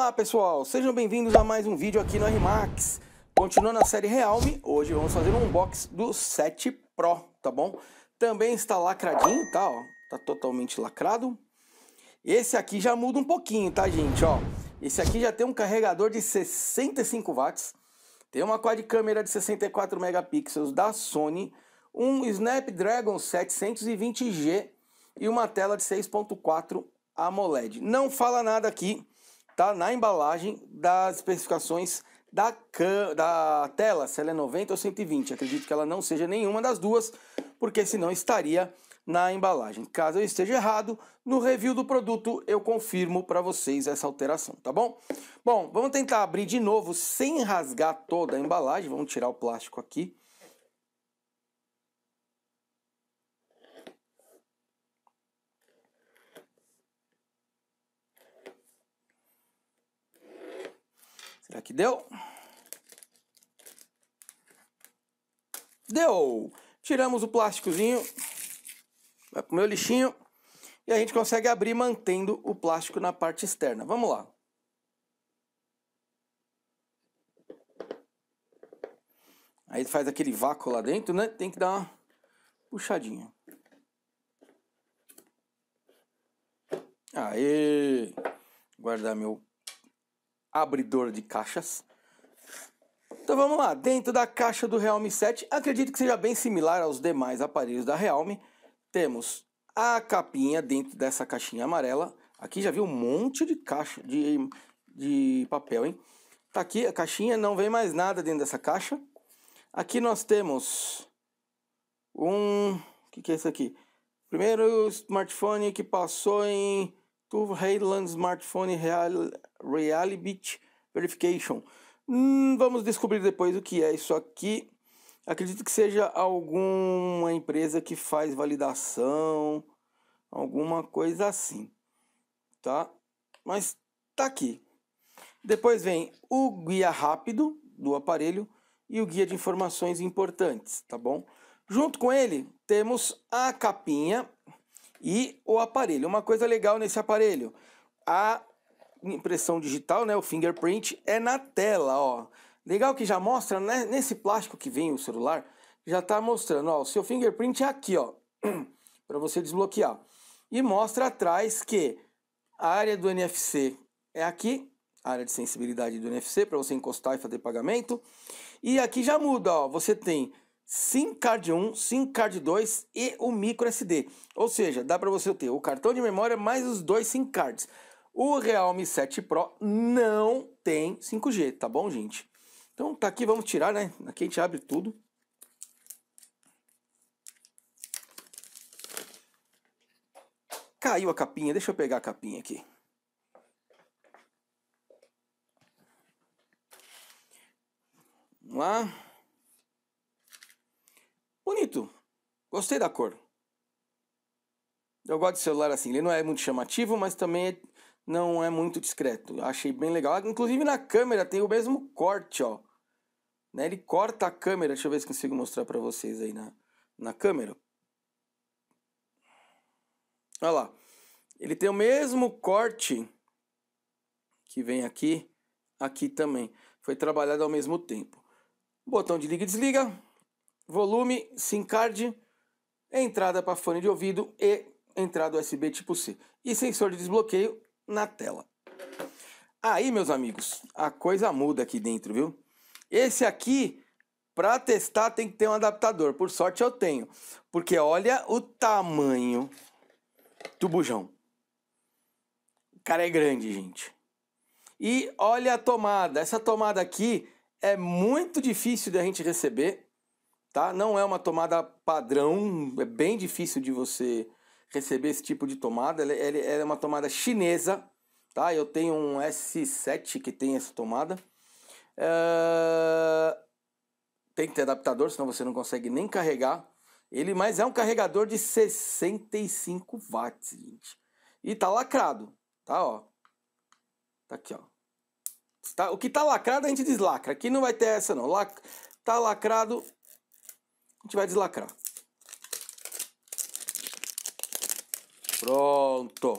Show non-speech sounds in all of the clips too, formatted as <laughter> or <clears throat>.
Olá pessoal, sejam bem-vindos a mais um vídeo aqui no RMAX. Continuando a série Realme, hoje vamos fazer um unboxing do 7 Pro, tá bom? Também está lacradinho, tá? Ó, tá totalmente lacrado. Esse aqui já muda um pouquinho, tá gente? Ó, esse aqui já tem um carregador de 65 watts, tem uma quad câmera de 64 megapixels da Sony, um Snapdragon 720G e uma tela de 6.4 AMOLED. Não fala nada aqui Tá na embalagem das especificações da, da tela, se ela é 90 ou 120. Acredito que ela não seja nenhuma das duas, porque senão estaria na embalagem. Caso eu esteja errado, no review do produto eu confirmo para vocês essa alteração, tá bom? Bom, vamos tentar abrir de novo sem rasgar toda a embalagem. Vamos tirar o plástico aqui. Será que deu? Deu! Tiramos o plásticozinho, vai pro meu lixinho, e a gente consegue abrir mantendo o plástico na parte externa. Vamos lá. Aí faz aquele vácuo lá dentro, né? Tem que dar uma puxadinha. Aê! Guardar meu abridor de caixas. Então vamos lá, dentro da caixa do Realme 7, acredito que seja bem similar aos demais aparelhos da Realme. Temos a capinha dentro dessa caixinha amarela. Aqui já vi um monte de caixa de, de papel, hein? Tá aqui a caixinha, não vem mais nada dentro dessa caixa. Aqui nós temos um, o que, que é isso aqui? Primeiro smartphone que passou em to Heyland Smartphone Real, Reality Verification. Hum, vamos descobrir depois o que é isso aqui. Acredito que seja alguma empresa que faz validação, alguma coisa assim, tá? Mas tá aqui. Depois vem o guia rápido do aparelho e o guia de informações importantes, tá bom? Junto com ele, temos a capinha e o aparelho. Uma coisa legal nesse aparelho, a impressão digital, né, o fingerprint, é na tela, ó. Legal que já mostra, né, nesse plástico que vem o celular, já está mostrando, ó, o seu fingerprint é aqui, ó, <clears throat> para você desbloquear. E mostra atrás que a área do NFC é aqui, a área de sensibilidade do NFC, para você encostar e fazer pagamento. E aqui já muda, ó, você tem SIM card 1, SIM card 2 e o micro SD. Ou seja, dá para você ter o cartão de memória mais os dois SIM cards. O Realme 7 Pro não tem 5G, tá bom, gente? Então tá aqui, vamos tirar, né? Aqui a gente abre tudo. Caiu a capinha, deixa eu pegar a capinha aqui. Vamos lá bonito. Gostei da cor. Eu gosto de celular assim. Ele não é muito chamativo, mas também não é muito discreto. Achei bem legal. Inclusive na câmera tem o mesmo corte, ó. Né? Ele corta a câmera. Deixa eu ver se consigo mostrar para vocês aí na, na câmera. Olha lá. Ele tem o mesmo corte que vem aqui, aqui também. Foi trabalhado ao mesmo tempo. Botão de liga e desliga volume, SIM card, entrada para fone de ouvido e entrada USB tipo C. E sensor de desbloqueio na tela. Aí, meus amigos, a coisa muda aqui dentro, viu? Esse aqui, para testar, tem que ter um adaptador. Por sorte, eu tenho. Porque olha o tamanho do bujão. O cara é grande, gente. E olha a tomada. Essa tomada aqui é muito difícil de a gente receber tá? Não é uma tomada padrão, é bem difícil de você receber esse tipo de tomada. Ela, ela, ela é uma tomada chinesa, tá? Eu tenho um S7 que tem essa tomada. É... Tem que ter adaptador, senão você não consegue nem carregar. Ele, mas é um carregador de 65 watts, gente. E tá lacrado, tá? Ó, tá aqui, ó. Tá, o que tá lacrado a gente deslacra. Aqui não vai ter essa, não. Lac, tá lacrado, a gente vai deslacrar. Pronto.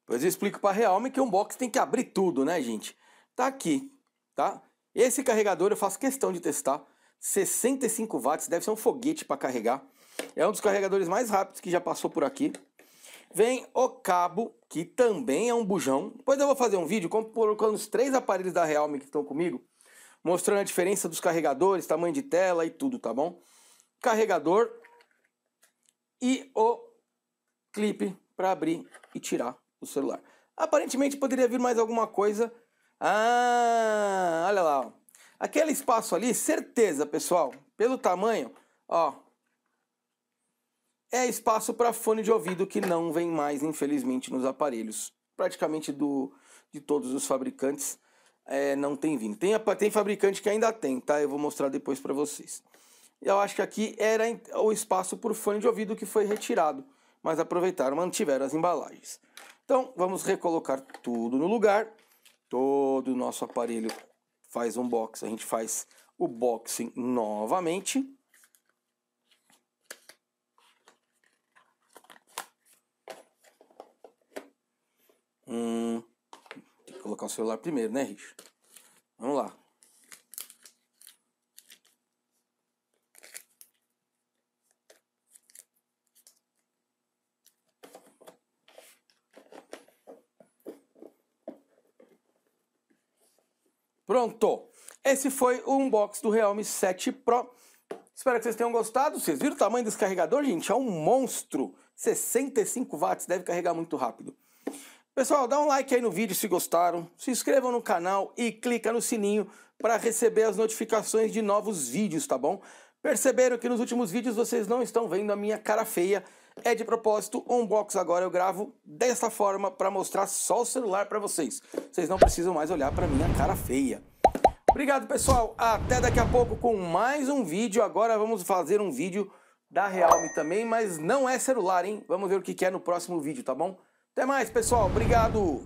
Depois eu explico para Realme que um box tem que abrir tudo, né, gente? Tá aqui, tá? Esse carregador eu faço questão de testar. 65 watts, deve ser um foguete para carregar. É um dos carregadores mais rápidos que já passou por aqui. Vem o cabo, que também é um bujão. Depois eu vou fazer um vídeo colocando os três aparelhos da Realme que estão comigo mostrando a diferença dos carregadores, tamanho de tela e tudo, tá bom? Carregador e o clipe para abrir e tirar o celular. Aparentemente poderia vir mais alguma coisa. Ah, olha lá. Ó. Aquele espaço ali, certeza, pessoal, pelo tamanho, ó, é espaço para fone de ouvido que não vem mais, infelizmente, nos aparelhos, praticamente do de todos os fabricantes é, não tem vindo Tem, tem fabricante que ainda tem, tá? Eu vou mostrar depois para vocês. Eu acho que aqui era o espaço por fone de ouvido que foi retirado, mas aproveitaram, mantiveram as embalagens. Então, vamos recolocar tudo no lugar. Todo o nosso aparelho faz um box, a gente faz o boxing novamente. Hum. Colocar o celular primeiro, né, Rich? Vamos lá. Pronto. Esse foi o unboxing do Realme 7 Pro. Espero que vocês tenham gostado. Vocês viram o tamanho desse carregador, gente? É um monstro. 65 watts, deve carregar muito rápido. Pessoal, dá um like aí no vídeo se gostaram, se inscrevam no canal e clica no sininho para receber as notificações de novos vídeos, tá bom? Perceberam que nos últimos vídeos vocês não estão vendo a minha cara feia, é de propósito, o unbox agora eu gravo dessa forma para mostrar só o celular para vocês. Vocês não precisam mais olhar para minha cara feia. Obrigado pessoal, até daqui a pouco com mais um vídeo, agora vamos fazer um vídeo da Realme também, mas não é celular, hein? Vamos ver o que é no próximo vídeo, tá bom? Até mais, pessoal. Obrigado.